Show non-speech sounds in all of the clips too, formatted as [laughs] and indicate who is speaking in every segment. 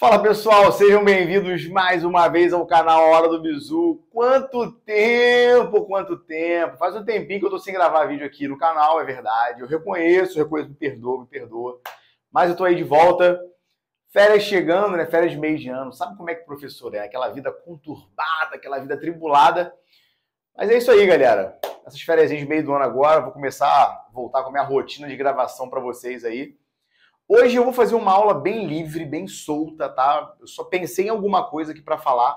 Speaker 1: Fala pessoal, sejam bem-vindos mais uma vez ao canal Hora do Bizu. Quanto tempo, quanto tempo. Faz um tempinho que eu tô sem gravar vídeo aqui no canal, é verdade. Eu reconheço, reconheço, me perdoa, me perdoa. Mas eu tô aí de volta. Férias chegando, né? Férias de meio de ano. Sabe como é que o professor é? Aquela vida conturbada, aquela vida tribulada. Mas é isso aí, galera. Essas férias de meio do ano agora, vou começar a voltar com a minha rotina de gravação para vocês aí. Hoje eu vou fazer uma aula bem livre, bem solta, tá? Eu só pensei em alguma coisa aqui para falar,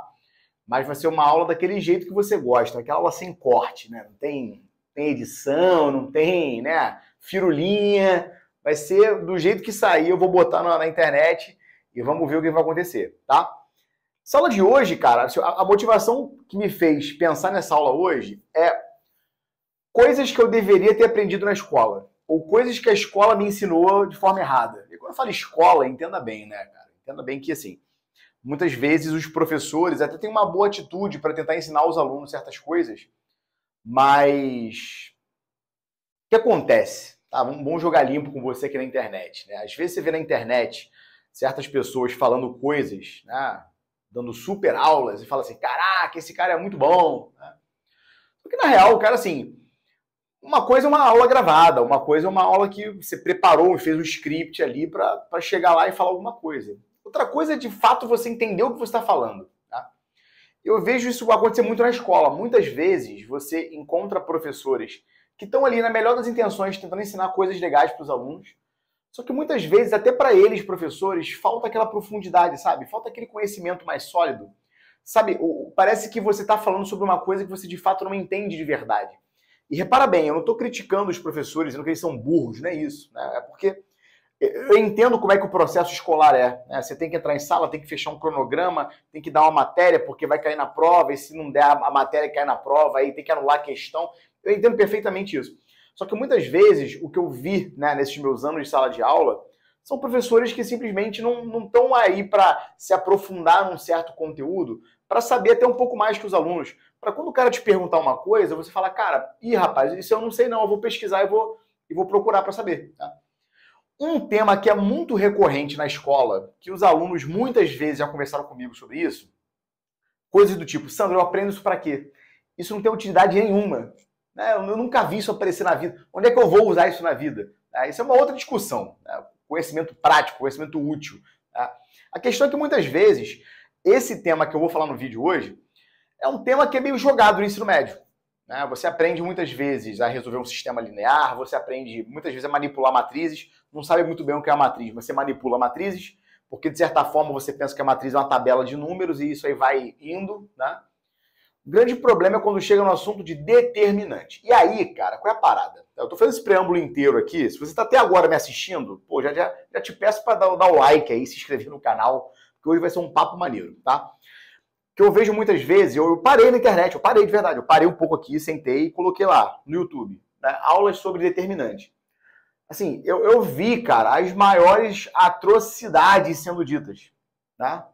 Speaker 1: mas vai ser uma aula daquele jeito que você gosta, aquela aula sem corte, né? Não tem, tem edição, não tem, né? Firulinha. Vai ser do jeito que sair, eu vou botar na, na internet e vamos ver o que vai acontecer, tá? Essa aula de hoje, cara, a, a motivação que me fez pensar nessa aula hoje é coisas que eu deveria ter aprendido na escola ou coisas que a escola me ensinou de forma errada. E quando eu falo escola, entenda bem, né, cara? Entenda bem que, assim, muitas vezes os professores até têm uma boa atitude para tentar ensinar os alunos certas coisas, mas o que acontece? Tá, bom jogar limpo com você aqui na internet. Né? Às vezes você vê na internet certas pessoas falando coisas, né? dando super aulas e fala assim, caraca, esse cara é muito bom. Porque né? na real, o cara assim, uma coisa é uma aula gravada, uma coisa é uma aula que você preparou e fez um script ali para chegar lá e falar alguma coisa. Outra coisa é de fato você entender o que você está falando. Tá? Eu vejo isso acontecer muito na escola. Muitas vezes você encontra professores que estão ali na melhor das intenções tentando ensinar coisas legais para os alunos, só que muitas vezes, até para eles, professores, falta aquela profundidade, sabe? Falta aquele conhecimento mais sólido. Sabe, parece que você está falando sobre uma coisa que você de fato não entende de verdade. E repara bem, eu não estou criticando os professores, dizendo que eles são burros, não é isso. Né? É porque eu entendo como é que o processo escolar é. Né? Você tem que entrar em sala, tem que fechar um cronograma, tem que dar uma matéria, porque vai cair na prova, e se não der a matéria cai na prova, aí tem que anular a questão. Eu entendo perfeitamente isso. Só que muitas vezes o que eu vi né, nesses meus anos de sala de aula são professores que simplesmente não estão aí para se aprofundar num certo conteúdo, para saber até um pouco mais que os alunos para quando o cara te perguntar uma coisa, você fala cara, ih, rapaz, isso eu não sei não, eu vou pesquisar e vou, e vou procurar para saber. Tá? Um tema que é muito recorrente na escola, que os alunos muitas vezes já conversaram comigo sobre isso, coisas do tipo, Sandro, eu aprendo isso para quê? Isso não tem utilidade nenhuma. Né? Eu nunca vi isso aparecer na vida. Onde é que eu vou usar isso na vida? Tá? isso é uma outra discussão. Né? Conhecimento prático, conhecimento útil. Tá? A questão é que muitas vezes, esse tema que eu vou falar no vídeo hoje, é um tema que é meio jogado no ensino médio. Né? Você aprende muitas vezes a resolver um sistema linear, você aprende muitas vezes a manipular matrizes, não sabe muito bem o que é a matriz, mas você manipula matrizes, porque de certa forma você pensa que a matriz é uma tabela de números e isso aí vai indo, né? O grande problema é quando chega no assunto de determinante. E aí, cara, qual é a parada? Eu tô fazendo esse preâmbulo inteiro aqui. Se você está até agora me assistindo, pô, já, já, já te peço para dar, dar o like aí, se inscrever no canal, porque hoje vai ser um papo maneiro, tá? que eu vejo muitas vezes, eu parei na internet, eu parei de verdade, eu parei um pouco aqui, sentei e coloquei lá no YouTube, né, aulas sobre determinante. Assim, eu, eu vi, cara, as maiores atrocidades sendo ditas, tá?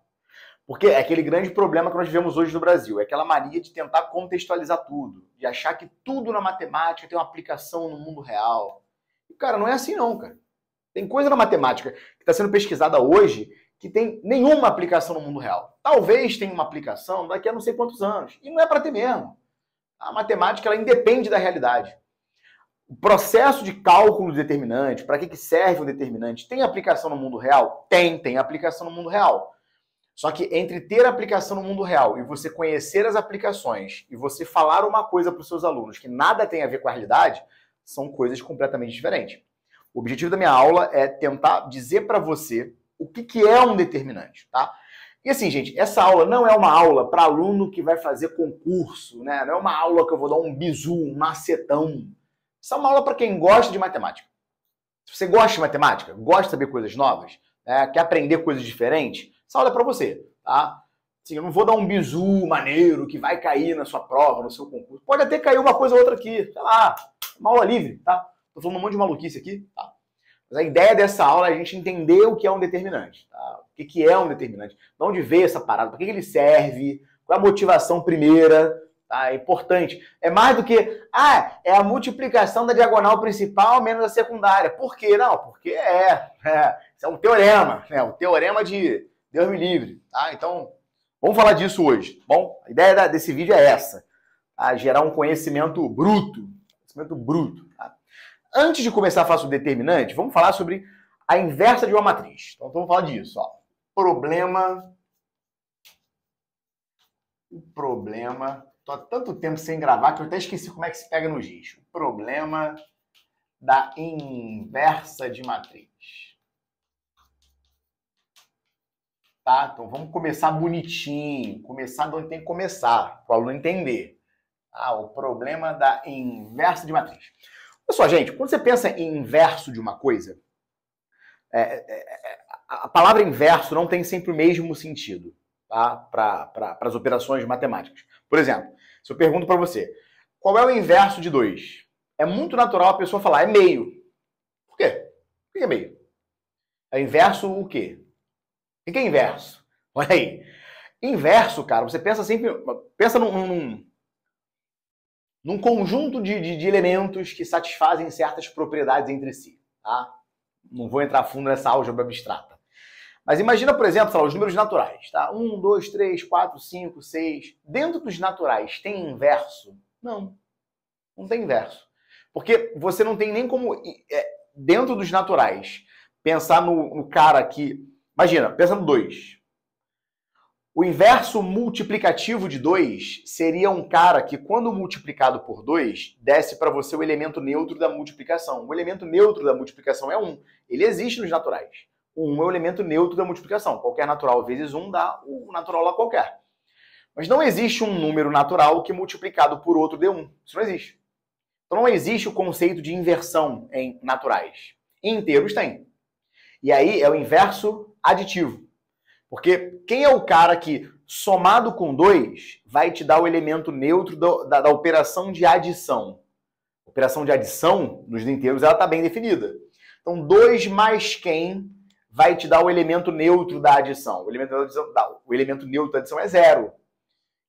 Speaker 1: Porque é aquele grande problema que nós vivemos hoje no Brasil, é aquela mania de tentar contextualizar tudo, de achar que tudo na matemática tem uma aplicação no mundo real. E, cara, não é assim não, cara. Tem coisa na matemática que está sendo pesquisada hoje que tem nenhuma aplicação no mundo real. Talvez tenha uma aplicação daqui a não sei quantos anos. E não é para ter mesmo. A matemática ela independe da realidade. O processo de cálculo determinante, para que, que serve o determinante, tem aplicação no mundo real? Tem, tem aplicação no mundo real. Só que entre ter aplicação no mundo real e você conhecer as aplicações e você falar uma coisa para os seus alunos que nada tem a ver com a realidade, são coisas completamente diferentes. O objetivo da minha aula é tentar dizer para você o que, que é um determinante, tá? E assim, gente, essa aula não é uma aula para aluno que vai fazer concurso, né? Não é uma aula que eu vou dar um bizu, um macetão. Isso é uma aula para quem gosta de matemática. Se você gosta de matemática, gosta de saber coisas novas, né? quer aprender coisas diferentes, essa aula é para você, tá? Assim, eu não vou dar um bizu maneiro que vai cair na sua prova, no seu concurso. Pode até cair uma coisa ou outra aqui, sei lá, uma aula livre, tá? Tô falando um monte de maluquice aqui, tá? Mas a ideia dessa aula é a gente entender o que é um determinante. Tá? O que é um determinante? De onde veio essa parada? Para que ele serve? Qual é a motivação primeira? Tá? É importante. É mais do que, ah, é a multiplicação da diagonal principal menos a secundária. Por quê? Não, porque é. é isso é um teorema, né? O teorema de Deus me livre. Tá? Então, vamos falar disso hoje. Tá bom, a ideia desse vídeo é essa. Tá? Gerar um conhecimento bruto. Conhecimento bruto. Antes de começar a falar sobre determinante, vamos falar sobre a inversa de uma matriz. Então vamos falar disso. Ó. Problema. O problema. Estou há tanto tempo sem gravar que eu até esqueci como é que se pega no giz. O problema da inversa de matriz. Tá? Então vamos começar bonitinho. Começar de onde tem que começar, para o aluno entender. Ah, o problema da inversa de matriz. Olha só, gente, quando você pensa em inverso de uma coisa, é, é, é a palavra inverso não tem sempre o mesmo sentido tá? para pra, as operações matemáticas. Por exemplo, se eu pergunto para você, qual é o inverso de 2? É muito natural a pessoa falar, é meio. Por quê? Por que é meio? É inverso o quê? O que é inverso? Olha aí. Inverso, cara, você pensa sempre. Pensa num, num num conjunto de, de, de elementos que satisfazem certas propriedades entre si. Tá? Não vou entrar fundo nessa álgebra abstrata. Mas imagina, por exemplo, lá, os números naturais. Tá? 1, 2, 3, 4, 5, 6. Dentro dos naturais, tem inverso? Não. Não tem inverso. Porque você não tem nem como, é, dentro dos naturais, pensar no, no cara que. Imagina, pensa no 2. O inverso multiplicativo de 2 seria um cara que, quando multiplicado por 2, desce para você o elemento neutro da multiplicação. O elemento neutro da multiplicação é 1. Um. Ele existe nos naturais. O 1 um é o elemento neutro da multiplicação. Qualquer natural vezes 1 um dá o natural lá qualquer. Mas não existe um número natural que multiplicado por outro dê 1. Isso não existe. Então não existe o conceito de inversão em naturais. Em inteiros tem. E aí é o inverso aditivo. Porque quem é o cara que, somado com 2, vai te dar o elemento neutro do, da, da, operação de adição? A operação de adição, nos inteiros, ela está bem definida. Então, 2 mais quem vai te dar o elemento neutro da adição? O elemento, adição, o elemento neutro da adição é zero.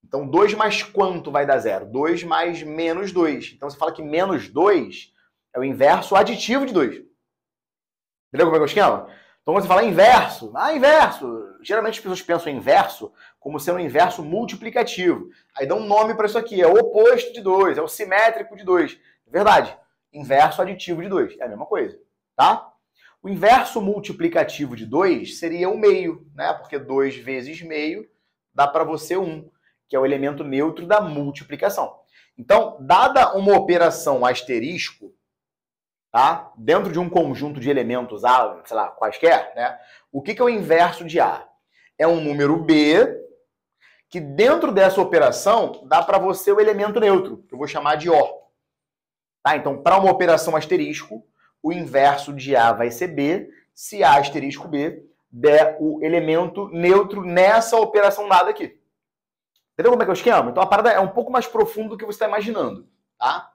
Speaker 1: Então, 2 mais quanto vai dar zero? 2 mais menos 2. Então, você fala que menos 2 é o inverso aditivo de 2. Entendeu como é que é o esquema? Então, quando você fala inverso, ah, inverso. Geralmente as pessoas pensam inverso como sendo um inverso multiplicativo. Aí dá um nome para isso aqui, é o oposto de 2, é o simétrico de 2. É verdade, inverso aditivo de 2, é a mesma coisa, tá? O inverso multiplicativo de 2 seria o meio, né? Porque 2 vezes meio dá para você 1, um, que é o elemento neutro da multiplicação. Então, dada uma operação asterisco, tá? dentro de um conjunto de elementos A, sei lá, quaisquer, né? o que, que é o inverso de A? É um número B, que dentro dessa operação dá para você o elemento neutro, que eu vou chamar de O. Tá? Então, para uma operação asterisco, o inverso de A vai ser B, se A é asterisco B der é o elemento neutro nessa operação dada aqui. Entendeu como é que é o esquema? Então a parada é um pouco mais profundo do que você está imaginando, tá?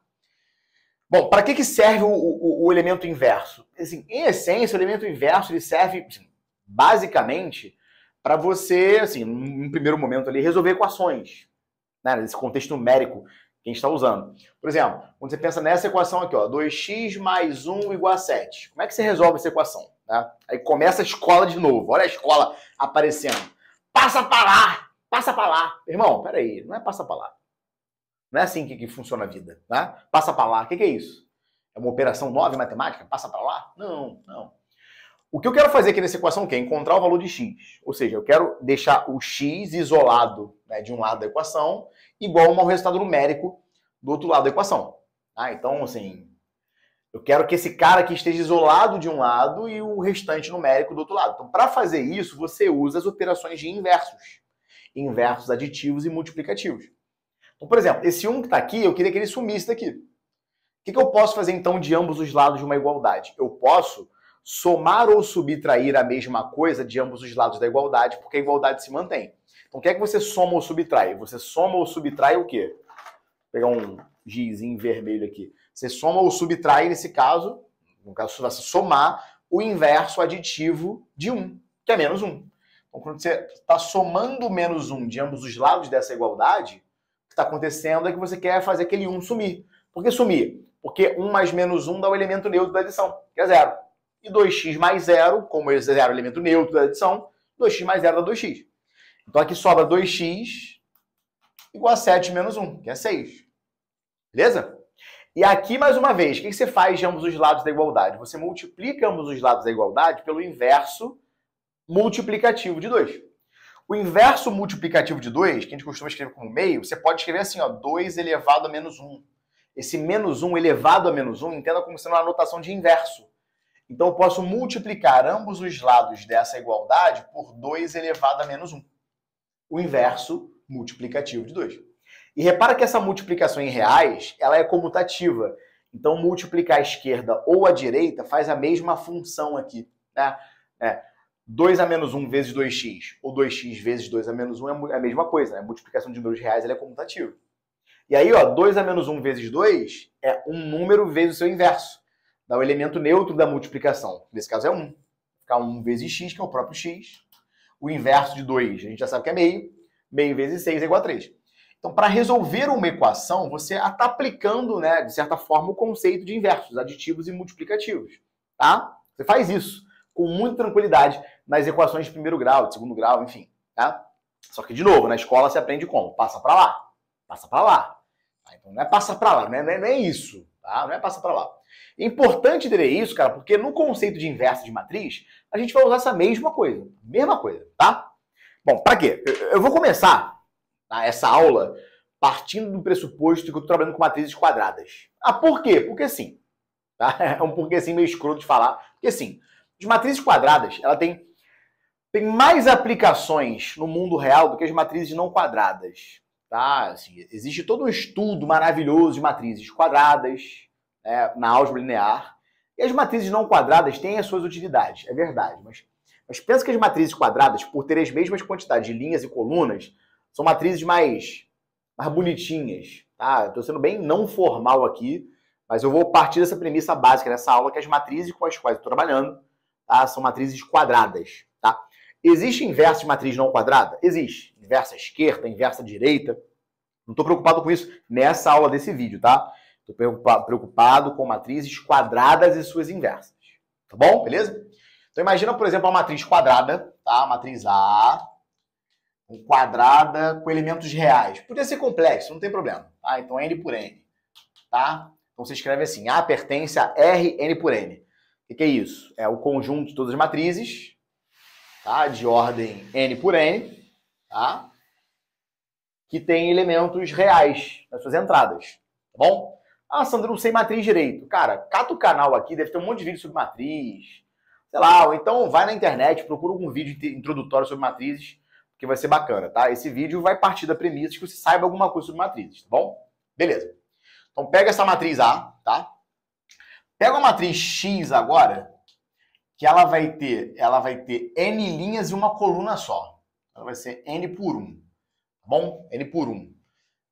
Speaker 1: Bom, para que, que serve o, o, o, elemento inverso? Assim, em essência, o elemento inverso ele serve assim, basicamente para você, assim, num primeiro momento ali, resolver equações, né, nesse contexto numérico que a gente está usando. Por exemplo, quando você pensa nessa equação aqui, ó, 2x mais 1 igual a 7. Como é que você resolve essa equação? Né? Aí começa a escola de novo. Olha a escola aparecendo. Passa para lá! Passa para lá! Irmão, peraí, não é passa para lá. Não é assim que, que funciona a vida, tá? Passa para lá. O que, que é isso? É uma operação nova em matemática? Passa para lá? Não, não. O que eu quero fazer aqui nessa equação é encontrar o valor de x. Ou seja, eu quero deixar o x isolado né, de um lado da equação igual ao resultado numérico do outro lado da equação. Ah, então, assim, eu quero que esse cara aqui esteja isolado de um lado e o restante numérico do outro lado. Então, para fazer isso, você usa as operações de inversos. Inversos aditivos e multiplicativos. Então, por exemplo, esse 1 que está aqui, eu queria que ele sumisse daqui. O que, que eu posso fazer então de ambos os lados de uma igualdade? Eu posso somar ou subtrair a mesma coisa de ambos os lados da igualdade, porque a igualdade se mantém. Então, o que é que você soma ou subtrai? Você soma ou subtrai o quê? Vou pegar um gizinho vermelho aqui. Você soma ou subtrai, nesse caso, no caso, você somar o inverso aditivo de 1, que é menos 1. Então, quando você está somando menos 1 de ambos os lados dessa igualdade, está acontecendo é que você quer fazer aquele 1 sumir. Por que sumir? Porque 1 mais menos 1 dá o elemento neutro da adição, que é zero. E 2x mais zero, como esse é zero é o elemento neutro da adição, 2x mais zero dá 2x. Então aqui sobra 2x igual a 7 menos 1, que é 6. Beleza? E aqui, mais uma vez, o que você faz de ambos os lados da igualdade? Você multiplica ambos os lados da igualdade pelo inverso multiplicativo de 2. O inverso multiplicativo de 2, que a gente costuma escrever como meio, você pode escrever assim, ó, 2 elevado a menos 1. Esse menos 1 elevado a menos 1, entenda como sendo uma notação de inverso. Então eu posso multiplicar ambos os lados dessa igualdade por 2 elevado a menos 1. O inverso multiplicativo de 2. E repara que essa multiplicação em reais, ela é comutativa. Então multiplicar a esquerda ou a direita faz a mesma função aqui, né? É. 2 a menos 1 vezes 2x ou 2x vezes 2 a menos 1 é, é a mesma coisa, né? A multiplicação de números reais é comutativa. E aí, ó, 2 a menos 1 vezes 2 é um número vezes o seu inverso. Dá o elemento neutro da multiplicação. Nesse caso é 1. Ficar 1 vezes x, que é o próprio x. O inverso de 2, a gente já sabe que é meio. Meio vezes 6 é igual a 3. Então, para resolver uma equação, você está aplicando, né, de certa forma, o conceito de inversos, aditivos e multiplicativos. Tá? Você faz isso com muita tranquilidade nas equações de primeiro grau, de segundo grau, enfim. Tá? Só que, de novo, na escola se aprende como? Passa para lá, passa para lá. Tá? Então não é passa para lá, é, não é, não, é, isso. Tá? Não é passa para lá. É importante entender isso, cara, porque no conceito de inverso de matriz, a gente vai usar essa mesma coisa. Mesma coisa, tá? Bom, para quê? Eu vou começar tá, essa aula partindo do pressuposto que eu estou trabalhando com matrizes quadradas. Ah, por quê? Porque sim. Tá? [laughs] É um porque sim meio escroto de falar, porque sim de matrizes quadradas. Ela tem, tem mais aplicações no mundo real do que as matrizes não quadradas. Tá? Assim, existe todo um estudo maravilhoso de matrizes quadradas né, na álgebra linear. E as matrizes não quadradas têm as suas utilidades, é verdade. Mas, mas pensa que as matrizes quadradas, por terem as mesmas quantidades de linhas e colunas, são matrizes mais, mais bonitinhas. Tá? Estou sendo bem não formal aqui, mas eu vou partir dessa premissa básica nessa aula que as matrizes com as quais estou trabalhando tá? são matrizes quadradas. Tá? Existe inversa de matriz não quadrada? Existe. Inversa esquerda, inversa direita. Não estou preocupado com isso nessa aula desse vídeo, tá? Estou preocupado com matrizes quadradas e suas inversas. Tá bom? Beleza? Então imagina, por exemplo, uma matriz quadrada, tá? A matriz A, quadrada com elementos reais. Podia ser complexo, não tem problema. Tá? Então N por N. Tá? Então você escreve assim: A pertence a R N por N. O que, é isso? É o conjunto de todas as matrizes, tá? de ordem n por n, tá? que tem elementos reais nas suas entradas. Tá bom? Ah, Sandro, não sei matriz direito. Cara, cata o canal aqui, deve ter um monte de vídeo sobre matriz. Sei lá, ou então vai na internet, procura algum vídeo introdutório sobre matrizes, que vai ser bacana, tá? Esse vídeo vai partir da premissa que você saiba alguma coisa sobre matrizes, tá bom? Beleza. Então pega essa matriz A, tá? Pega uma matriz X agora, que ela vai ter, ela vai ter n linhas e uma coluna só. Ela vai ser n por 1. Tá bom? n por 1.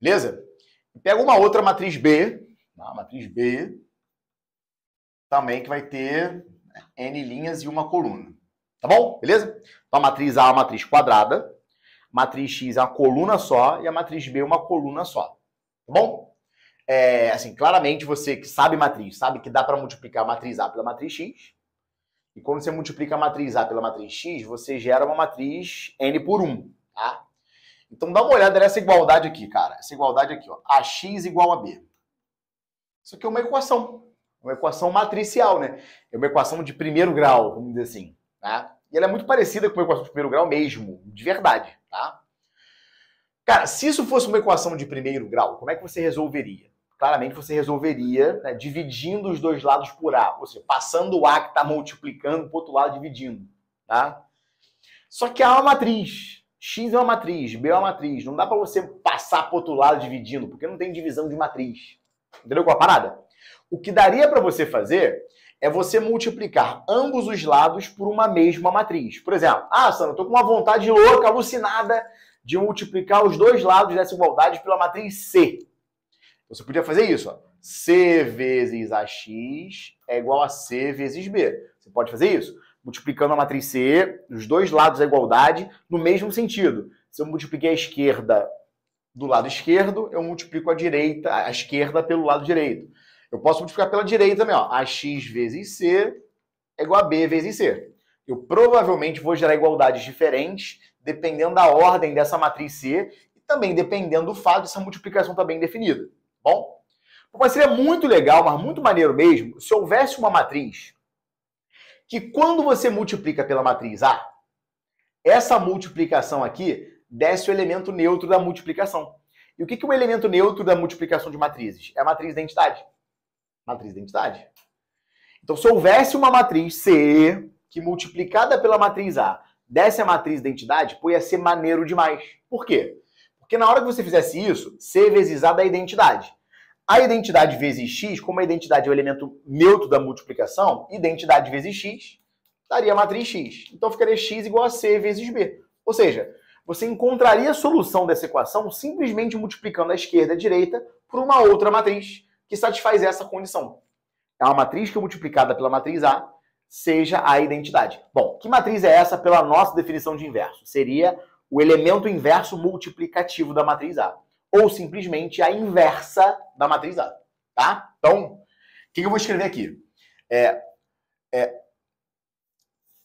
Speaker 1: Beleza? Pega uma outra matriz B, a matriz B também que vai ter n linhas e uma coluna. Tá bom? Beleza? Então a matriz A é uma matriz quadrada, a matriz X é uma coluna só e a matriz B é uma coluna só. Tá bom? é, assim, claramente você que sabe matriz, sabe que dá para multiplicar a matriz A pela matriz X. E quando você multiplica a matriz A pela matriz X, você gera uma matriz N por 1, tá? Então dá uma olhada nessa igualdade aqui, cara. Essa igualdade aqui, ó. AX igual a B. Isso aqui é uma equação. Uma equação matricial, né? É uma equação de primeiro grau, vamos dizer assim. Tá? E ela é muito parecida com uma equação de primeiro grau mesmo, de verdade, tá? Cara, se isso fosse uma equação de primeiro grau, como é que você resolveria? claramente você resolveria né, dividindo os dois lados por A, ou seja, passando o A que está multiplicando para o outro lado dividindo. Tá? Só que A é uma matriz. X é uma matriz, B é uma matriz. Não dá para você passar para o outro lado dividindo, porque não tem divisão de matriz. Entendeu qual é a parada? O que daria para você fazer é você multiplicar ambos os lados por uma mesma matriz. Por exemplo, ah, Sandra, eu com uma vontade louca, alucinada, de multiplicar os dois lados dessa igualdade pela matriz C. Você podia fazer isso, ó. C vezes AX é igual a C vezes B. Você pode fazer isso, multiplicando a matriz C, os dois lados da igualdade, no mesmo sentido. Se eu multipliquei a esquerda do lado esquerdo, eu multiplico a direita, a esquerda pelo lado direito. Eu posso multiplicar pela direita também, ó. AX vezes C é igual a B vezes C. Eu provavelmente vou gerar igualdades diferentes dependendo da ordem dessa matriz C e também dependendo do fato dessa multiplicação estar tá bem definida bom? Mas seria muito legal, mas muito maneiro mesmo, se houvesse uma matriz que quando você multiplica pela matriz A, essa multiplicação aqui desce o elemento neutro da multiplicação. E o que é o elemento neutro da multiplicação de matrizes? É a matriz identidade. Matriz identidade. Então, se houvesse uma matriz C que multiplicada pela matriz A desse a matriz identidade, pô, ia ser maneiro demais. Por quê? Porque na hora que você fizesse isso, C vezes A dá identidade. A identidade vezes X, como a identidade é o elemento neutro da multiplicação, identidade vezes X daria a matriz X. Então ficaria X igual a C vezes B. Ou seja, você encontraria a solução dessa equação simplesmente multiplicando a esquerda e a direita por uma outra matriz que satisfaz essa condição. É uma matriz que, é multiplicada pela matriz A, seja a identidade. Bom, que matriz é essa pela nossa definição de inverso? Seria o elemento inverso multiplicativo da matriz A, ou simplesmente a inversa da matriz A, tá? Então, o que eu vou escrever aqui? É, é,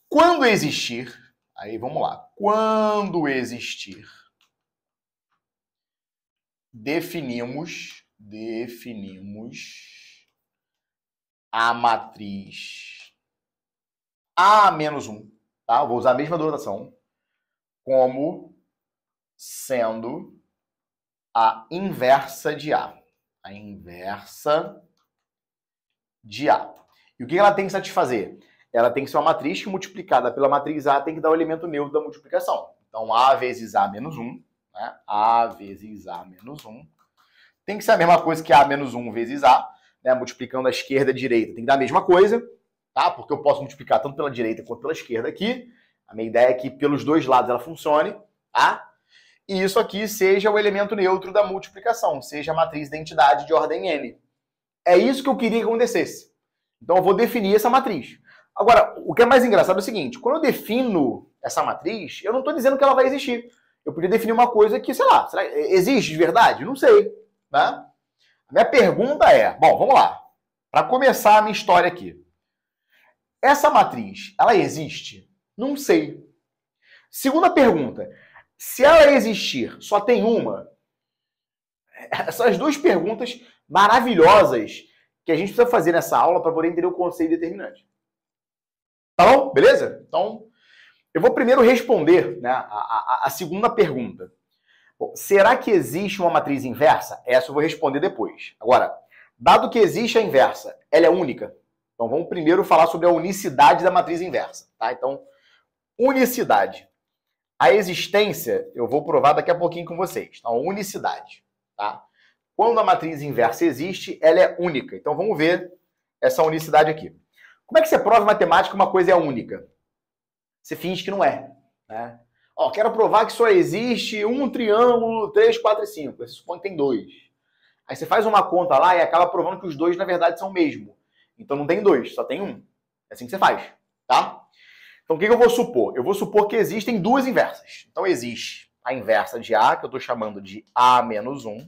Speaker 1: quando existir, aí vamos lá, quando existir, definimos, definimos a matriz A menos 1, tá? vou usar a mesma denotação, como sendo a inversa de A. A inversa de A. E o que ela tem que satisfazer? Ela tem que ser uma matriz que multiplicada pela matriz A tem que dar o elemento neutro da multiplicação. Então, A vezes A menos 1, né? A vezes A menos 1, tem que ser a mesma coisa que A menos 1 vezes A, né? multiplicando a esquerda e a direita, tem que dar a mesma coisa, tá? Porque eu posso multiplicar tanto pela direita quanto pela esquerda aqui. A minha ideia é que pelos dois lados ela funcione, tá? E isso aqui seja o elemento neutro da multiplicação, seja a matriz de identidade de ordem n. É isso que eu queria que acontecesse. Então eu vou definir essa matriz. Agora, o que é mais engraçado é o seguinte: quando eu defino essa matriz, eu não estou dizendo que ela vai existir. Eu podia definir uma coisa que, sei lá, será, existe de verdade? Não sei. Né? A minha pergunta é: bom, vamos lá. Para começar a minha história aqui. Essa matriz, ela existe? Não sei. Segunda pergunta. Se ela existir, só tem uma? Essas [laughs] duas perguntas maravilhosas que a gente precisa fazer nessa aula para poder entender o conceito determinante. Tá bom? Beleza? Então, eu vou primeiro responder né, a, a, a segunda pergunta. Bom, será que existe uma matriz inversa? Essa eu vou responder depois. Agora, dado que existe a inversa, ela é única. Então vamos primeiro falar sobre a unicidade da matriz inversa. Tá? Então, Unicidade. A existência, eu vou provar daqui a pouquinho com vocês. Então, unicidade. Tá? Quando a matriz inversa existe, ela é única. Então, vamos ver essa unicidade aqui. Como é que você prova em matemática uma coisa é única? Você finge que não é. Né? Ó, quero provar que só existe um triângulo 3, 4 e 5. Você que tem dois. Aí você faz uma conta lá e acaba provando que os dois, na verdade, são o mesmo. Então não tem dois, só tem um. É assim que você faz, tá? Então, o que, eu vou supor? Eu vou supor que existem duas inversas. Então, existe a inversa de A, que eu estou chamando de A menos 1,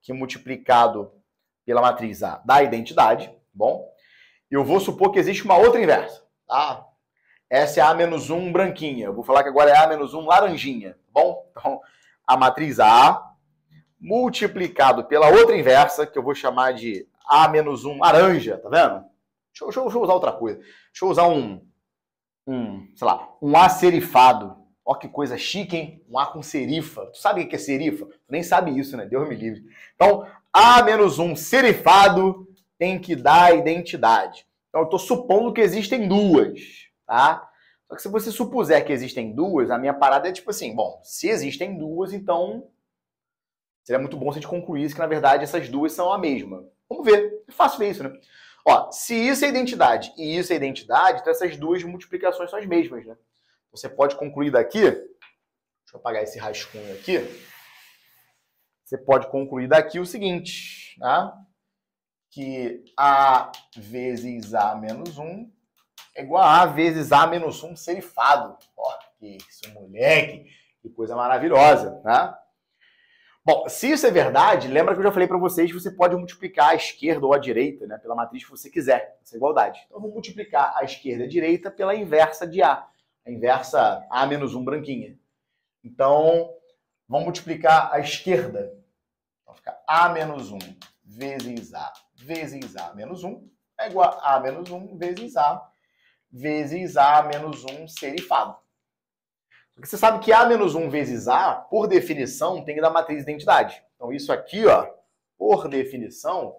Speaker 1: que multiplicado pela matriz A dá a identidade, bom? Eu vou supor que existe uma outra inversa, tá? Essa é A menos 1 branquinha. Eu vou falar que agora é A menos 1 laranjinha, tá bom? Então, a matriz A multiplicado pela outra inversa, que eu vou chamar de A menos 1 laranja, tá vendo? Deixa eu, deixa eu, usar outra coisa. Deixa eu usar um, um, sei lá, um A serifado. Ó que coisa chique, hein? Um A com serifa. Tu sabe o que é serifa? Tu nem sabe isso, né? Deus me livre. Então, A menos um serifado tem que dar identidade. Então, eu estou supondo que existem duas, tá? Só que se você supuser que existem duas, a minha parada é tipo assim, bom, se existem duas, então seria muito bom se a gente concluísse que, na verdade, essas duas são a mesma. Vamos ver. É fácil ver isso, né? Ó, se isso é identidade e isso é identidade, então essas duas multiplicações são as mesmas, né? Você pode concluir daqui, deixa eu apagar esse rascunho aqui, você pode concluir daqui o seguinte, né? que A vezes A menos 1 é igual a A vezes A menos 1 serifado. Ó, que isso, moleque, que coisa maravilhosa, né? Bom, se isso é verdade, lembra que eu já falei para vocês, você pode multiplicar a esquerda ou a direita, né, pela matriz que você quiser, essa igualdade. Então, vamos multiplicar a esquerda e a direita pela inversa de A, a inversa A menos 1 branquinha. Então, vamos multiplicar a esquerda. Então, fica A menos 1 vezes A vezes A menos 1 é igual a A menos 1 vezes A vezes A menos 1 serifado. Porque você sabe que A menos 1 vezes A, por definição, tem que dar matriz identidade. Então isso aqui, ó, por definição,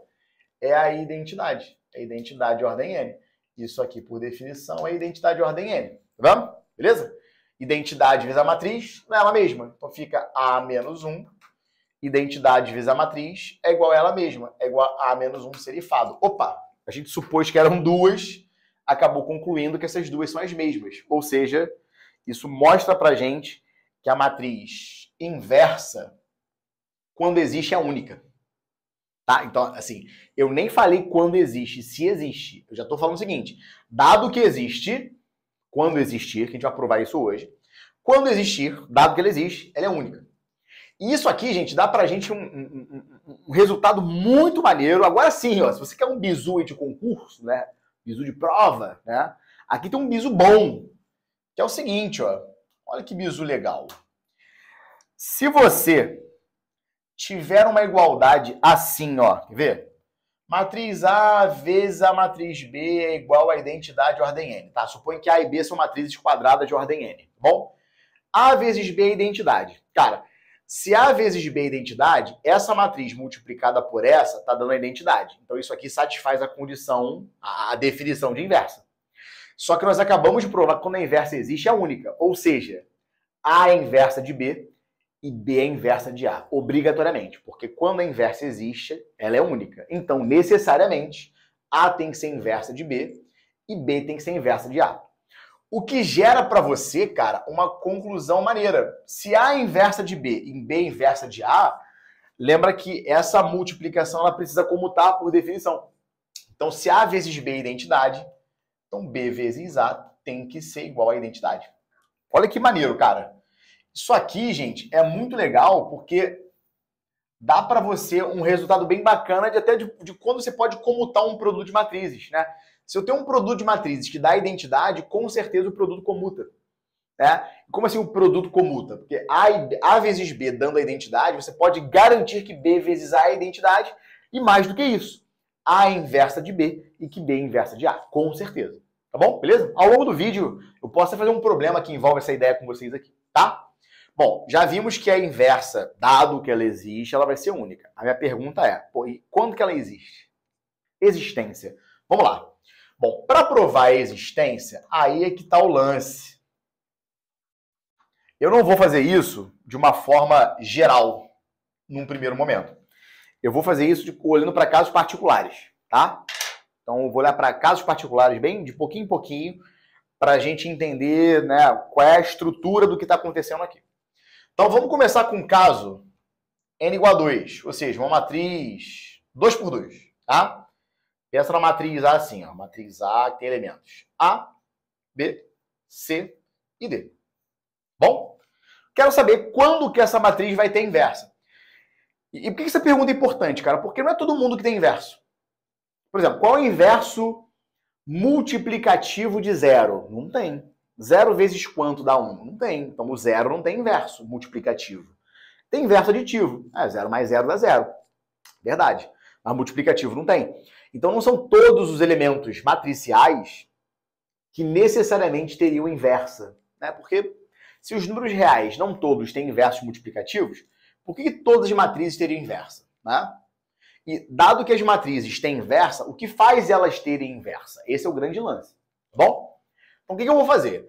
Speaker 1: é a identidade. É a identidade de ordem N. Isso aqui, por definição, é a identidade de ordem N. Tá vendo? Beleza? Identidade vezes a matriz não é ela mesma. Então fica A menos 1. Identidade vezes a matriz é igual a ela mesma. É igual a A menos 1 serifado. Opa! A gente supôs que eram duas, acabou concluindo que essas duas são as mesmas. Ou seja, isso mostra para gente que a matriz inversa, quando existe, é única. Tá? Então, assim, eu nem falei quando existe, se existe. Eu já estou falando o seguinte: dado que existe, quando existir, que a gente vai provar isso hoje, quando existir, dado que ela existe, ela é única. E isso aqui, gente, dá pra gente um, um, um, um resultado muito maneiro. Agora sim, ó, se você quer um bizu de concurso, né? Bizu de prova, né? Aqui tem um bizu bom, que é o seguinte, ó. Olha que bizu legal. Se você tiver uma igualdade assim, ó, quer ver? Matriz A vezes a matriz B é igual à identidade de ordem N, tá? Supõe que A e B são matrizes quadradas de ordem N, tá bom? A vezes B é identidade. Cara, se A vezes B é identidade, essa matriz multiplicada por essa tá dando a identidade. Então isso aqui satisfaz a condição, a, a definição de inversa. Só que nós acabamos de provar que quando a inversa existe, é única. Ou seja, A é inversa de B e B é inversa de A, obrigatoriamente. Porque quando a inversa existe, ela é única. Então, necessariamente, A tem que ser inversa de B e B tem que ser inversa de A. O que gera para você, cara, uma conclusão maneira. Se A é inversa de B e B é inversa de A, lembra que essa multiplicação ela precisa comutar por definição. Então, se A vezes B é identidade, então, B vezes A tem que ser igual à identidade. Olha que maneiro, cara. Isso aqui, gente, é muito legal porque dá para você um resultado bem bacana de até de, de, quando você pode comutar um produto de matrizes, né? Se eu tenho um produto de matrizes que dá identidade, com certeza o produto comuta. Né? Como assim o produto comuta? Porque a, a vezes B dando a identidade, você pode garantir que B vezes A é a identidade, e mais do que isso, A inversa de B e que B é inversa de A, com certeza. Tá bom? Beleza? Ao longo do vídeo, eu posso fazer um problema que envolve essa ideia com vocês aqui, tá? Bom, já vimos que a inversa, dado que ela existe, ela vai ser única. A minha pergunta é, pô, e quando que ela existe? Existência. Vamos lá. Bom, para provar a existência, aí é que está o lance. Eu não vou fazer isso de uma forma geral, num primeiro momento. Eu vou fazer isso de, olhando para casos particulares, tá? Então, vou olhar para casos particulares, bem de pouquinho em pouquinho, para a gente entender né, qual é a estrutura do que está acontecendo aqui. Então, vamos começar com um caso n igual a 2, ou seja, uma matriz 2 por 2, tá? Pensa na matriz A assim, ó, matriz A que tem elementos A, B, C e D. Bom? Quero saber quando que essa matriz vai ter inversa. e por que essa pergunta é importante, cara? Porque não é todo mundo que tem inverso. Por exemplo, qual é o inverso multiplicativo de zero? Não tem. Zero vezes quanto dá um? Não tem. Então o zero não tem inverso multiplicativo. Tem inverso aditivo. É, zero mais zero dá zero. Verdade. Mas multiplicativo não tem. Então não são todos os elementos matriciais que necessariamente teriam inversa. Né? Porque se os números reais não todos têm inversos multiplicativos, por que, que todas as matrizes teriam inversa? Né? E dado que as matrizes têm inversa, o que faz elas terem inversa? Esse é o grande lance. Tá bom? Então o que, eu vou fazer?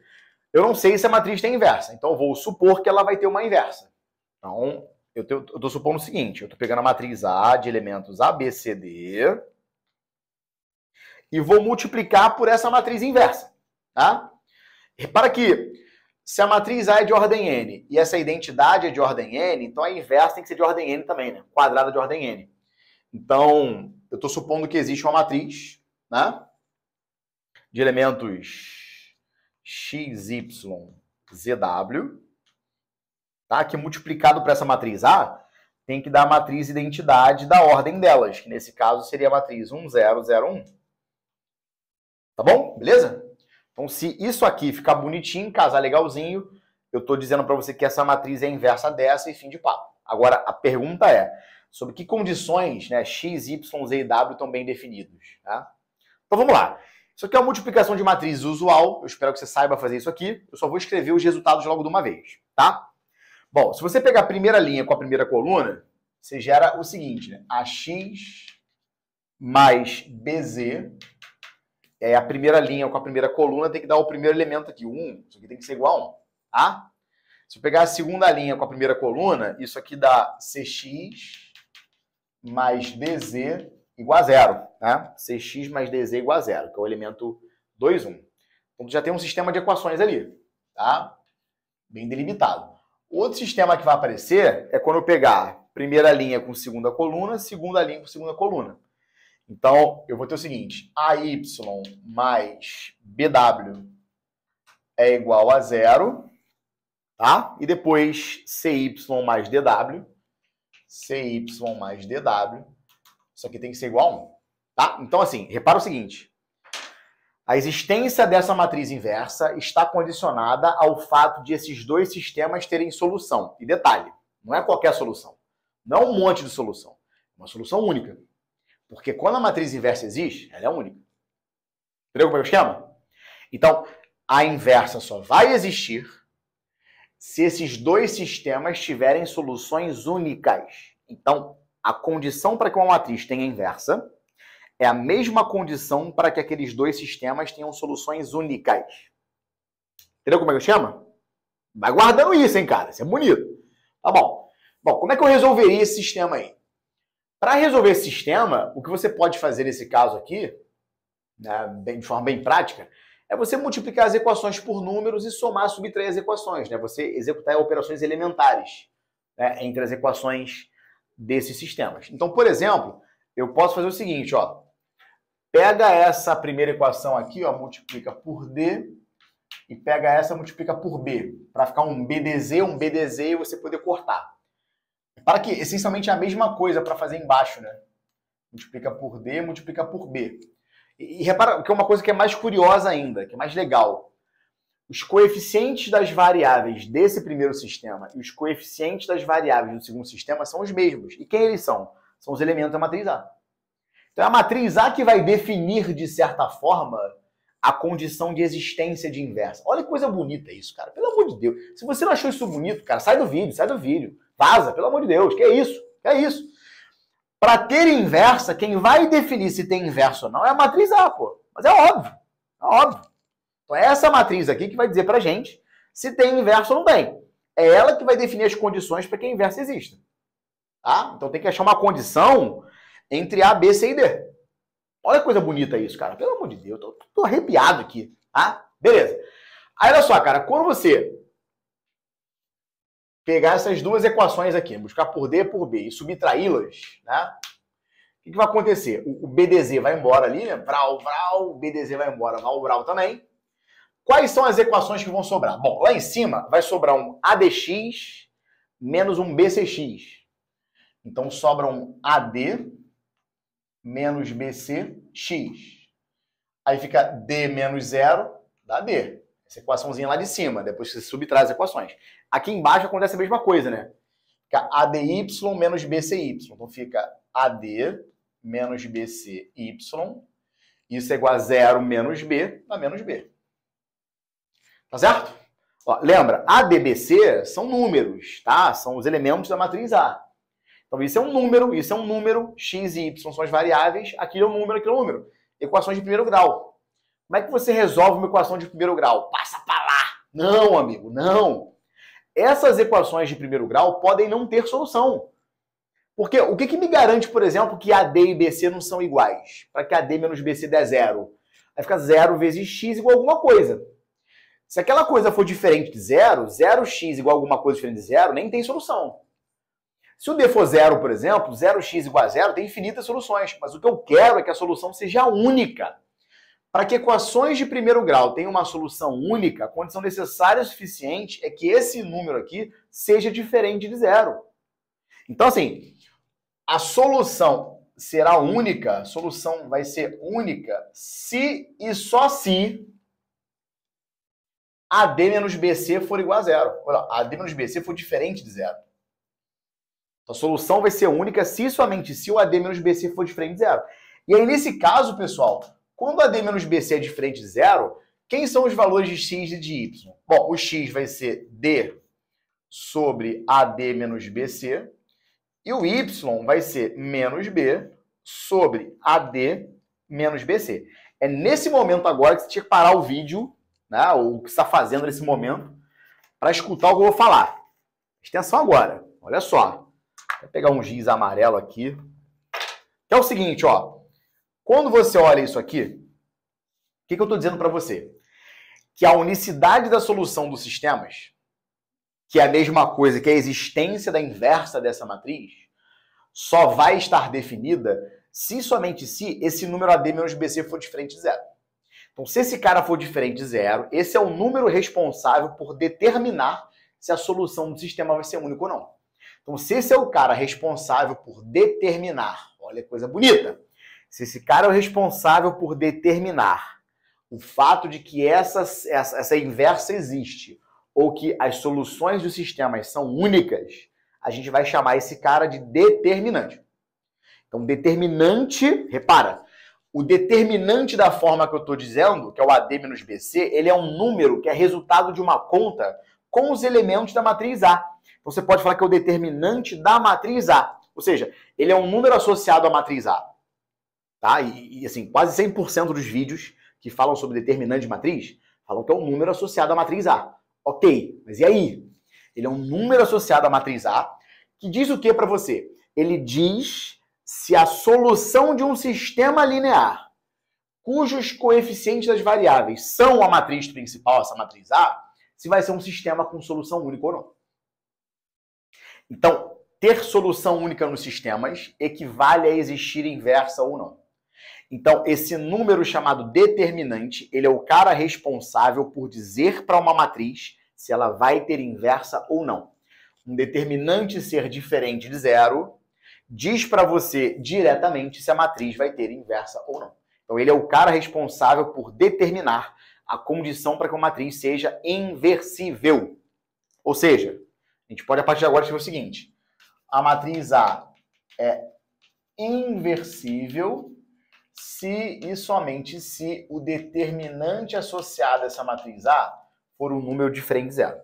Speaker 1: Eu não sei se a matriz tem inversa, então eu vou supor que ela vai ter uma inversa. Então, eu estou supondo o seguinte: eu estou pegando a matriz A de elementos A, B, C, D e vou multiplicar por essa matriz inversa. Tá? Repara que se a matriz A é de ordem N e essa identidade é de ordem N, então a inversa tem que ser de ordem N também, né? Quadrada de ordem N. Então, eu estou supondo que existe uma matriz né, de elementos x, y, zw, tá? que multiplicado para essa matriz A, tem que dar a matriz identidade da ordem delas, que nesse caso seria a matriz 1, 0, 0, 1. Tá bom? Beleza? Então, se isso aqui ficar bonitinho, casar legalzinho, eu estou dizendo para você que essa matriz é inversa dessa e fim de papo. Agora, a pergunta é, sobre que condições né, x, y, z e w estão bem definidos. Tá? Então vamos lá. Isso aqui é uma multiplicação de matrizes usual. Eu espero que você saiba fazer isso aqui. Eu só vou escrever os resultados logo de uma vez, tá? Bom, se você pegar a primeira linha com a primeira coluna, você gera o seguinte, né? AX mais BZ é a primeira linha com a primeira coluna, tem que dar o primeiro elemento aqui, 1. Isso aqui tem que ser igual a 1, tá? Se eu pegar a segunda linha com a primeira coluna, isso aqui dá CX mais dz igual a zero, né? cx mais dz igual a zero, que é o elemento 2, 1. Então, já tem um sistema de equações ali, tá? Bem delimitado. Outro sistema que vai aparecer é quando eu pegar primeira linha com segunda coluna, segunda linha com segunda coluna. Então, eu vou ter o seguinte, AY mais BW é igual a zero, tá? E depois CY mais DW CY mais DW. Isso aqui tem que ser igual a 1. Tá? Então, assim, repara o seguinte. A existência dessa matriz inversa está condicionada ao fato de esses dois sistemas terem solução. E detalhe, não é qualquer solução. Não é um monte de solução. É uma solução única. Porque quando a matriz inversa existe, ela é única. Entendeu como é, é o esquema? Então, a inversa só vai existir se esses dois sistemas tiverem soluções únicas. Então, a condição para que uma matriz tenha inversa é a mesma condição para que aqueles dois sistemas tenham soluções únicas. Entendeu como é que chama? Vai guardando isso, hein, cara? Isso é bonito. Tá bom. Bom, como é que eu resolveria esse sistema aí? Para resolver esse sistema, o que você pode fazer nesse caso aqui, né, de forma bem prática, é você multiplicar as equações por números e somar, subtrair as equações, né? Você executar operações elementares né? entre as equações desses sistemas. Então, por exemplo, eu posso fazer o seguinte, ó. Pega essa primeira equação aqui, ó, multiplica por D e pega essa, multiplica por B, para ficar um BDZ, um BDZ e você poder cortar. Para que essencialmente é a mesma coisa para fazer embaixo, né? Multiplica por D, multiplica por B. E, repara que é uma coisa que é mais curiosa ainda, que é mais legal. Os coeficientes das variáveis desse primeiro sistema e os coeficientes das variáveis do segundo sistema são os mesmos. E quem eles são? São os elementos da matriz A. Então é a matriz A que vai definir, de certa forma, a condição de existência de inversa. Olha que coisa bonita isso, cara. Pelo amor de Deus. Se você não achou isso bonito, cara, sai do vídeo, sai do vídeo. Vaza, pelo amor de Deus. Que é isso? Que é isso? Para ter inversa, quem vai definir se tem inverso ou não é a matriz A, pô. Mas é óbvio. É óbvio. Então é essa matriz aqui que vai dizer para gente se tem inverso ou não tem. É ela que vai definir as condições para que a inversa exista. Tá? Então tem que achar uma condição entre A, B, C e D. Olha que coisa bonita isso, cara. Pelo amor de Deus, tô, arrepiado aqui. Tá? Beleza. Aí olha só, cara, quando você pegar essas duas equações aqui, buscar por D por B e subtraí-las, né? O que, que, vai acontecer? O, o, BDZ vai embora ali, né? Vral, vral, BDZ vai embora, vral, vral também. Quais são as equações que vão sobrar? Bom, lá em cima vai sobrar um ADX menos um BCX. Então sobra um AD menos BCX. Aí fica D menos zero, dá D. Essa equaçãozinha lá de cima, depois você subtrai as equações. Aqui embaixo acontece a mesma coisa, né? Fica ADY menos BCY. Então fica AD menos BCY. Isso é igual a zero menos B, dá menos B. Tá certo? Ó, lembra, ADBC são números, tá? São os elementos da matriz A. Então isso é um número, isso é um número, x e y são as variáveis, aquilo é um número, aquilo é um número. Equações de primeiro grau, como é que você resolve uma equação de primeiro grau? Passa para lá. Não, amigo, não. Essas equações de primeiro grau podem não ter solução. Porque o que, que me garante, por exemplo, que AD e BC não são iguais? Para que AD menos BC dê zero? Vai ficar zero vezes x igual a alguma coisa. Se aquela coisa for diferente de zero, zero x igual a alguma coisa diferente de zero, nem tem solução. Se o D for zero, por exemplo, zero x igual a zero tem infinitas soluções. Mas o que eu quero é que a solução seja única. Para que equações de primeiro grau tenham uma solução única, a condição necessária e suficiente é que esse número aqui seja diferente de zero. Então, assim, a solução será única, a solução vai ser única se e só se AD menos BC for igual a zero. Olha, AD menos BC for diferente de zero. Então, a solução vai ser única se e somente se o AD menos BC for diferente de zero. E aí, nesse caso, pessoal, quando AD menos BC é de frente de zero, quem são os valores de x e de y? Bom, o x vai ser D sobre AD menos BC e o y vai ser menos B sobre AD menos BC. É nesse momento agora que você tinha que parar o vídeo, né, ou o que está fazendo nesse momento, para escutar o que eu vou falar. Atenção agora, olha só. Vou pegar um giz amarelo aqui. Que então é o seguinte, ó. Quando você olha isso aqui, o que, que eu estou dizendo para você? Que a unicidade da solução dos sistemas, que é a mesma coisa que a existência da inversa dessa matriz, só vai estar definida se somente se esse número AD menos BC for diferente de zero. Então, se esse cara for diferente de zero, esse é o número responsável por determinar se a solução do sistema vai ser única ou não. Então, se esse é o cara responsável por determinar, olha que coisa bonita, se esse cara é o responsável por determinar o fato de que essa, essa, essa inversa existe, ou que as soluções dos sistemas são únicas, a gente vai chamar esse cara de determinante. Então, determinante, repara, o determinante da forma que eu estou dizendo, que é o AD menos BC, ele é um número que é resultado de uma conta com os elementos da matriz A. Então, você pode falar que é o determinante da matriz A. Ou seja, ele é um número associado à matriz A tá? E, e assim, quase 100% dos vídeos que falam sobre determinante de matriz falam que é um número associado à matriz A. Ok, mas e aí? Ele é um número associado à matriz A que diz o que para você? Ele diz se a solução de um sistema linear cujos coeficientes das variáveis são a matriz principal, essa matriz A, se vai ser um sistema com solução única ou não. Então, ter solução única nos sistemas equivale a existir inversa ou não. Então, esse número chamado determinante, ele é o cara responsável por dizer para uma matriz se ela vai ter inversa ou não. Um determinante ser diferente de zero diz para você diretamente se a matriz vai ter inversa ou não. Então, ele é o cara responsável por determinar a condição para que uma matriz seja inversível. Ou seja, a gente pode a partir de agora escrever o seguinte: a matriz A é inversível se e somente se o determinante associado a essa matriz A for um número diferente de zero.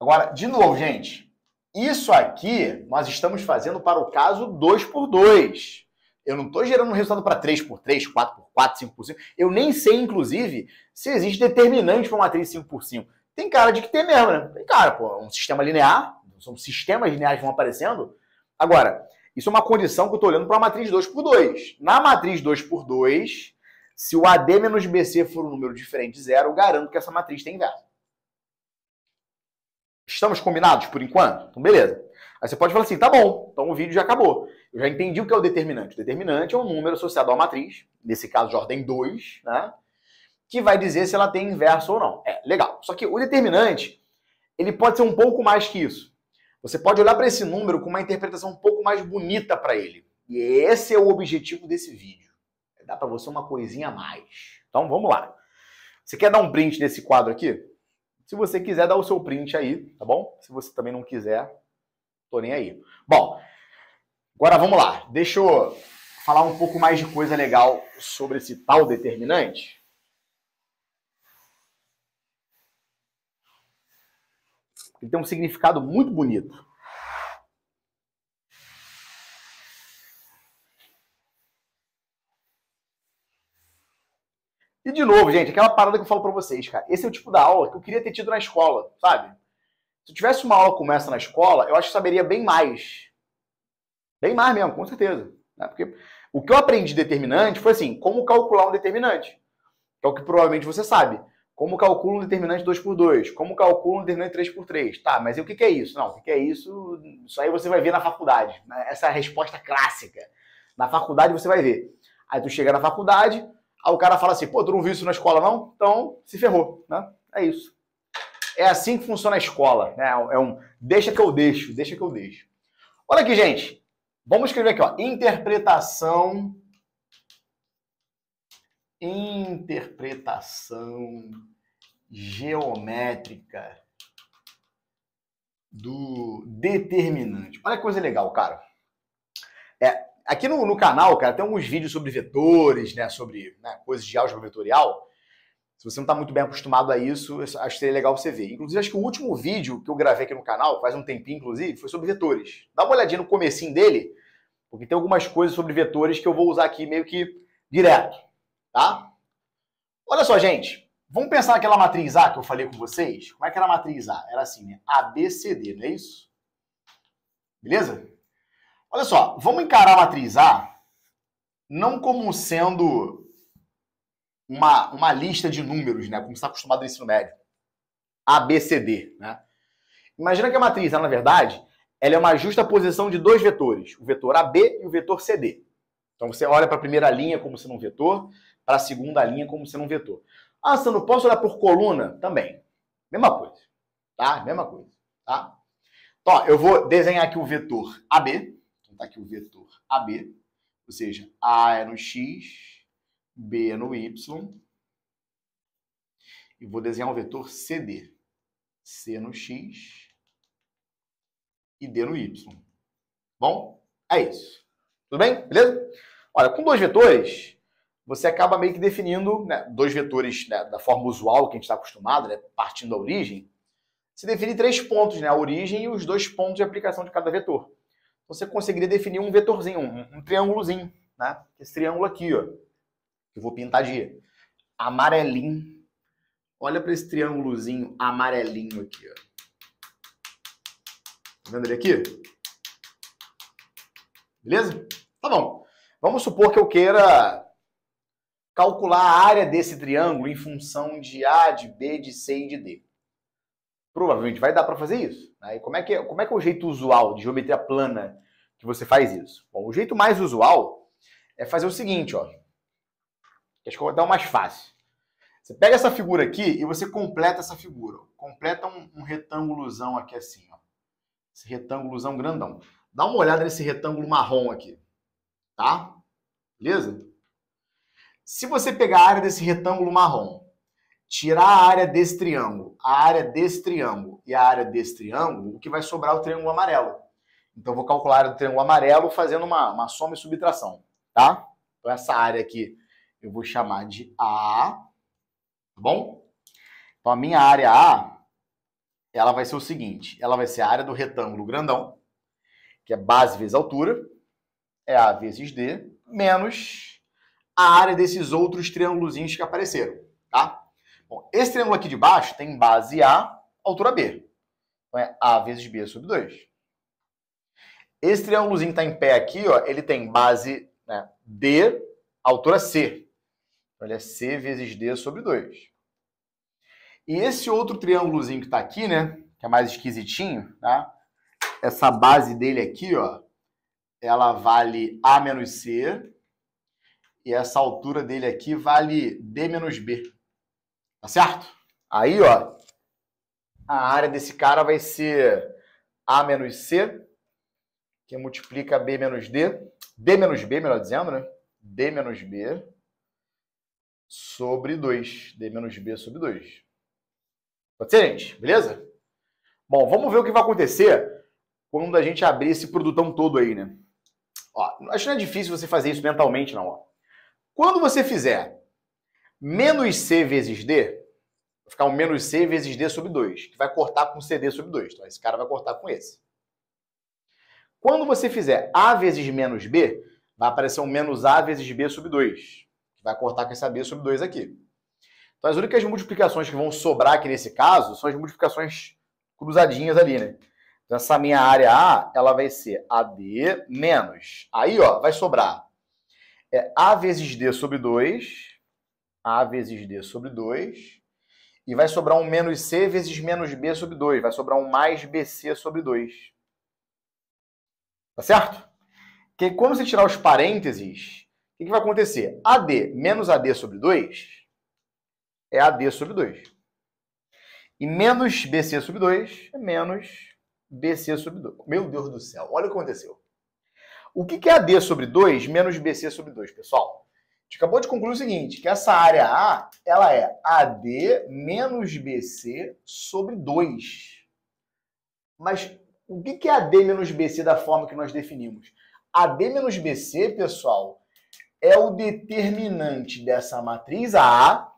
Speaker 1: Agora, de novo, gente, isso aqui nós estamos fazendo para o caso 2 por 2. Eu não estou gerando um resultado para 3 por 3, 4 por 4, 5 por 5. Eu nem sei, inclusive, se existe determinante para uma matriz 5 por 5. Tem cara de que tem mesmo, né? Tem cara, pô. É um sistema linear, são sistemas lineares que vão aparecendo. Agora, isso é uma condição que eu estou olhando para a matriz 2 por 2. Na matriz 2 por 2, se o AD menos BC for um número diferente de zero, eu garanto que essa matriz tem inverso. Estamos combinados por enquanto? Então, beleza. Aí você pode falar assim, tá bom, então o vídeo já acabou. Eu já entendi o que é o determinante. O determinante é um número associado à matriz, nesse caso de ordem 2, né? Que vai dizer se ela tem inverso ou não. É, legal. Só que o determinante, ele pode ser um pouco mais que isso. Você pode olhar para esse número com uma interpretação um pouco mais bonita para ele. E esse é o objetivo desse vídeo. É dar para você uma coisinha a mais. Então vamos lá. Você quer dar um print desse quadro aqui? Se você quiser, dá o seu print aí, tá bom? Se você também não quiser, tô nem aí. Bom, agora vamos lá. Deixa eu falar um pouco mais de coisa legal sobre esse tal determinante. Ele tem um significado muito bonito. E de novo, gente, aquela parada que eu falo para vocês, cara. Esse é o tipo da aula que eu queria ter tido na escola, sabe? Se eu tivesse uma aula como essa na escola, eu acho que saberia bem mais. Bem mais mesmo, com certeza. Né? Porque o que eu aprendi de determinante foi assim, como calcular um determinante. é o que provavelmente você sabe. Como calculo um determinante 2 por 2? Como calculo um determinante 3 por 3? Tá, mas e o que, é isso? Não, o que, que é isso? Isso aí você vai ver na faculdade. Né? Essa é a resposta clássica. Na faculdade você vai ver. Aí tu chega na faculdade, aí o cara fala assim, pô, tu não viu isso na escola não? Então, se ferrou, né? É isso. É assim que funciona a escola, né? É um deixa que eu deixo, deixa que eu deixo. Olha aqui, gente. Vamos escrever aqui, ó. Interpretação interpretação geométrica do determinante. Olha que coisa legal, cara. É, aqui no, no canal, cara, tem alguns vídeos sobre vetores, né, sobre né, coisas de álgebra vetorial. Se você não está muito bem acostumado a isso, acho que seria legal você ver. Inclusive, acho que o último vídeo que eu gravei aqui no canal, faz um tempinho, inclusive, foi sobre vetores. Dá uma olhadinha no comecinho dele, porque tem algumas coisas sobre vetores que eu vou usar aqui meio que direto tá? Olha só, gente. Vamos pensar naquela matriz A que eu falei com vocês? Como é que era a matriz A? Era assim, né? ABCD, não é isso? Beleza? Olha só, vamos encarar a matriz A não como sendo uma, uma lista de números, né? Como está acostumado no ensino médio. ABCD, né? Imagina que a matriz, A na verdade, ela é uma justa posição de dois vetores, o vetor AB e o vetor CD. Então você olha para a primeira linha como sendo um vetor, para a segunda linha como sendo um vetor. Ah, se não posso olhar por coluna? Também. Mesma coisa. Tá? Mesma coisa. Tá? Então, eu vou desenhar aqui o vetor AB. Então, tá aqui o vetor AB. Ou seja, A é no X, B é no Y. E vou desenhar o vetor CD. C no X e D no Y. Bom, é isso. Tudo bem? Beleza? Olha, com dois vetores, você acaba meio que definindo né, dois vetores né, da forma usual que a gente está acostumado, né, partindo da origem. Você define três pontos, né, a origem e os dois pontos de aplicação de cada vetor. Então, você conseguiria definir um vetorzinho, um, um triângulozinho, né? Esse triângulo aqui, ó, que eu vou pintar de amarelinho. Olha para esse triângulozinho amarelinho aqui, ó. Tá vendo ele aqui? Beleza? Tá bom. Vamos supor que eu queira calcular a área desse triângulo em função de A, de B, de C e de D. Provavelmente vai dar para fazer isso. Né? E como é, que é, como é que é o jeito usual de geometria plana que você faz isso? Bom, o jeito mais usual é fazer o seguinte, ó. Acho que eu vou dar o mais fácil. Você pega essa figura aqui e você completa essa figura. Completa um, um retângulozão aqui assim, ó. Esse retângulozão grandão. Dá uma olhada nesse retângulo marrom aqui, tá? Beleza? Se você pegar a área desse retângulo marrom, tirar a área desse triângulo, a área desse triângulo e a área desse triângulo, o que vai sobrar é o triângulo amarelo. Então, vou calcular a área do triângulo amarelo fazendo uma, uma soma e subtração, tá? Então, essa área aqui eu vou chamar de A, tá bom? Então, a minha área A, ela vai ser o seguinte, ela vai ser a área do retângulo grandão, que é base vezes altura, é A vezes D, menos a área desses outros triângulos que apareceram, tá? Bom, esse triângulo aqui de baixo tem base A, altura B. Então é A vezes B sobre 2. Esse triângulozinho que está em pé aqui, ó, ele tem base né, D, altura C. Então ele é C vezes D sobre 2. E esse outro triângulozinho que está aqui, né, que é mais esquisitinho, tá? Essa base dele aqui, ó, ela vale A menos C e essa altura dele aqui vale D menos B. Tá certo? Aí, ó, a área desse cara vai ser A menos C, que multiplica B menos D. D menos B, melhor dizendo, né? D menos B sobre 2. D menos B sobre 2. Pode ser, gente? Beleza? Bom, vamos ver o que vai acontecer quando a gente abrir esse produtão todo aí, né? Ó, acho que não é difícil você fazer isso mentalmente, não. Ó. Quando você fizer menos C vezes D, vai ficar um menos C vezes D sobre 2, que vai cortar com CD sobre 2. Então, esse cara vai cortar com esse. Quando você fizer A vezes menos B, vai aparecer um menos A vezes B sobre 2, que vai cortar com essa B sobre 2 aqui. Então, as únicas multiplicações que vão sobrar aqui nesse caso são as multiplicações cruzadinhas ali, né? Então, essa minha área A, ela vai ser AD menos. Aí, ó, vai sobrar é A vezes D sobre 2, A vezes D sobre 2, e vai sobrar um menos C vezes menos B sobre 2, vai sobrar um mais BC sobre 2. Tá certo? Que quando você tirar os parênteses, o que, que vai acontecer? AD menos AD sobre 2 é AD sobre 2. E menos BC sobre 2 é menos BC sobre 2. Meu Deus do céu, olha o que aconteceu. O que é AD sobre 2 menos BC sobre 2, pessoal? A gente acabou de concluir o seguinte, que essa área A, ela é AD menos BC sobre 2. Mas o que é AD menos BC da forma que nós definimos? AD menos BC, pessoal, é o determinante dessa matriz A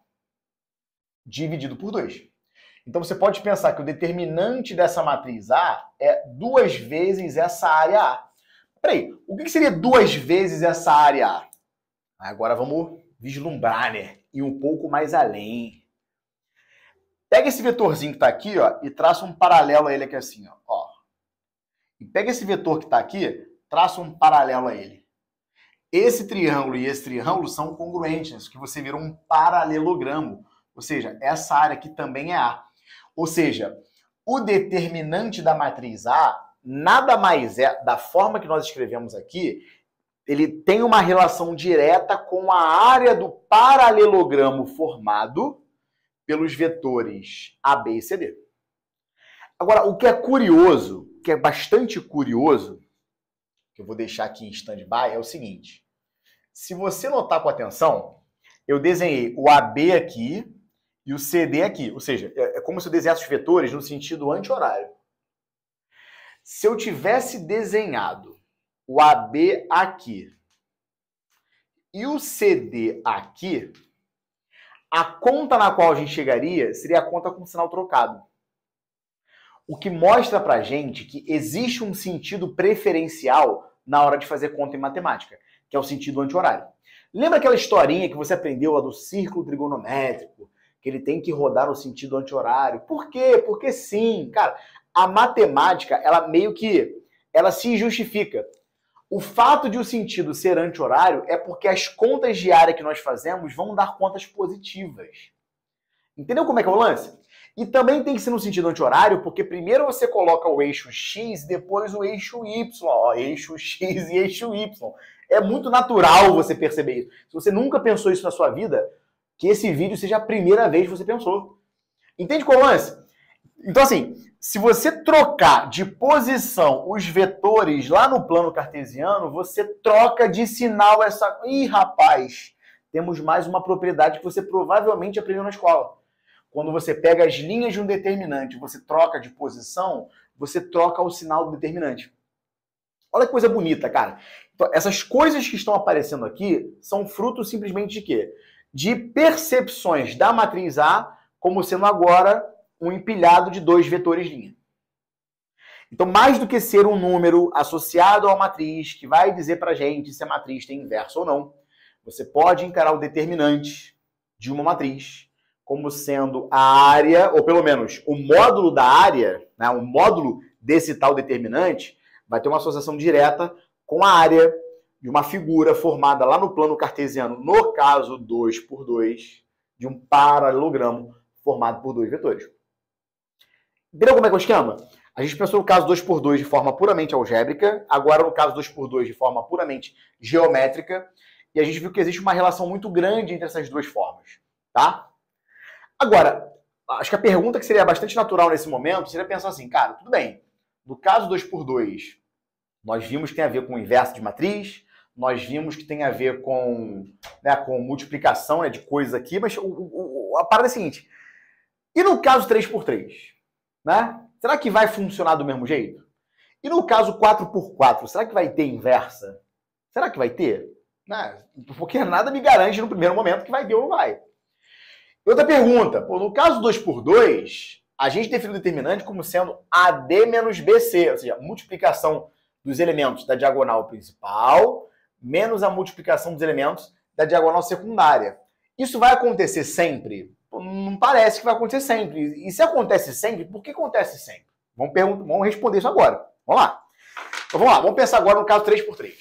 Speaker 1: dividido por 2. Então você pode pensar que o determinante dessa matriz A é duas vezes essa área A. Peraí, o que seria duas vezes essa área A? Ah, agora vamos vislumbrar, né? E um pouco mais além. Pega esse vetorzinho que está aqui, ó, e traça um paralelo a ele aqui assim, ó. E pega esse vetor que está aqui, traça um paralelo a ele. Esse triângulo e esse triângulo são congruentes, que você vira um paralelogramo. Ou seja, essa área aqui também é A. Ou seja, o determinante da matriz A nada mais é, da forma que nós escrevemos aqui, ele tem uma relação direta com a área do paralelogramo formado pelos vetores A, B e CD. Agora, o que é curioso, que é bastante curioso, que eu vou deixar aqui em stand-by, é o seguinte. Se você notar com atenção, eu desenhei o AB aqui e o CD aqui. Ou seja, é, é como se eu desenhasse os vetores no sentido anti-horário. Se eu tivesse desenhado o AB aqui e o CD aqui, a conta na qual a gente chegaria seria a conta com sinal trocado. O que mostra pra gente que existe um sentido preferencial na hora de fazer conta em matemática, que é o sentido anti-horário. Lembra aquela historinha que você aprendeu a do círculo trigonométrico, que ele tem que rodar no sentido anti-horário? Por quê? Porque sim. Cara, a matemática, ela meio que ela se justifica. O fato de o sentido ser anti-horário é porque as contas de área que nós fazemos vão dar contas positivas. Entendeu como é que é o lance? E também tem que ser no sentido anti-horário, porque primeiro você coloca o eixo X, depois o eixo Y, ó, eixo X e eixo Y. É muito natural você perceber isso. Se você nunca pensou isso na sua vida, que esse vídeo seja a primeira vez que você pensou. Entende qual é o lance? Então, assim, se você trocar de posição os vetores lá no plano cartesiano, você troca de sinal essa. Ih, rapaz, temos mais uma propriedade que você provavelmente aprendeu na escola. Quando você pega as linhas de um determinante, você troca de posição, você troca o sinal do determinante. Olha que coisa bonita, cara. Então, essas coisas que estão aparecendo aqui são fruto simplesmente de quê? De percepções da matriz A como sendo agora um empilhado de dois vetores linha. Então, mais do que ser um número associado a uma matriz que vai dizer para gente se a matriz tem inverso ou não, você pode encarar o determinante de uma matriz como sendo a área, ou pelo menos o módulo da área, né, o módulo desse tal determinante, vai ter uma associação direta com a área de uma figura formada lá no plano cartesiano, no caso 2 por 2, de um paralelogramo formado por dois vetores. Entendeu como é que é o esquema? A gente pensou no caso 2x2 de forma puramente algébrica, agora no caso 2x2 de forma puramente geométrica, e a gente viu que existe uma relação muito grande entre essas duas formas, tá? Agora, acho que a pergunta que seria bastante natural nesse momento seria pensar assim, cara, tudo bem, no caso 2x2, nós vimos que tem a ver com o inverso de matriz, nós vimos que tem a ver com, né, com multiplicação né, de coisas aqui, mas o, o, a parada é a seguinte, e no caso 3x3? né? Será que vai funcionar do mesmo jeito? E no caso 4x4, será que vai ter inversa? Será que vai ter? Né? Porque nada me garante no primeiro momento que vai ter ou não vai. Outra pergunta, pô, no caso 2x2, a gente definiu o determinante como sendo AD menos BC, ou seja, multiplicação dos elementos da diagonal principal menos a multiplicação dos elementos da diagonal secundária. Isso vai acontecer sempre? não parece que vai acontecer sempre. E se acontece sempre, por que acontece sempre? Vamos, perguntar, vamos responder isso agora. Vamos lá. Então vamos lá, vamos pensar agora no caso 3x3.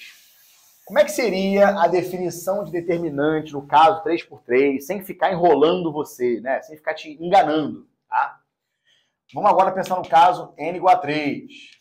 Speaker 1: Como é que seria a definição de determinante no caso 3x3, sem ficar enrolando você, né? Sem ficar te enganando, tá? Vamos agora pensar no caso n igual a 3.